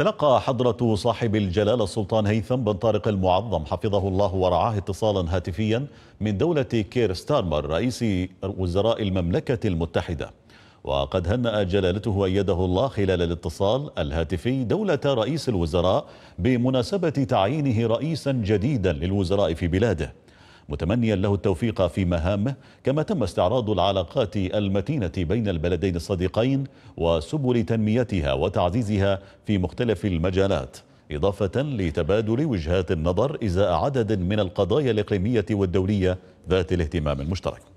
تلقى حضرة صاحب الجلالة السلطان هيثم بن طارق المعظم حفظه الله ورعاه اتصالا هاتفيا من دولة كير ستارمر رئيس وزراء المملكة المتحدة وقد هنأ جلالته أيده الله خلال الاتصال الهاتفي دولة رئيس الوزراء بمناسبة تعيينه رئيسا جديدا للوزراء في بلاده متمنيا له التوفيق في مهامه كما تم استعراض العلاقات المتينة بين البلدين الصديقين وسبل تنميتها وتعزيزها في مختلف المجالات إضافة لتبادل وجهات النظر إزاء عدد من القضايا الإقليمية والدولية ذات الاهتمام المشترك